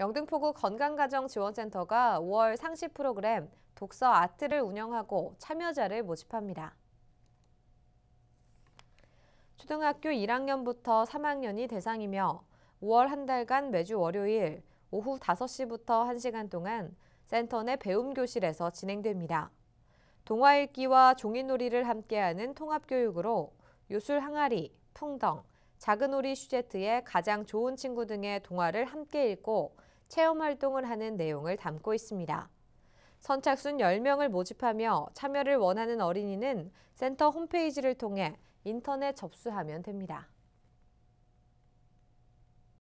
영등포구 건강가정지원센터가 5월 상시 프로그램 독서 아트를 운영하고 참여자를 모집합니다. 초등학교 1학년부터 3학년이 대상이며 5월 한 달간 매주 월요일 오후 5시부터 1시간 동안 센터 내 배움교실에서 진행됩니다. 동화읽기와 종이놀이를 함께하는 통합교육으로 요술 항아리, 풍덩, 작은 오리 슈제트의 가장 좋은 친구 등의 동화를 함께 읽고 체험 활동을 하는 내용을 담고 있습니다. 선착순 10명을 모집하며 참여를 원하는 어린이는 센터 홈페이지를 통해 인터넷 접수하면 됩니다.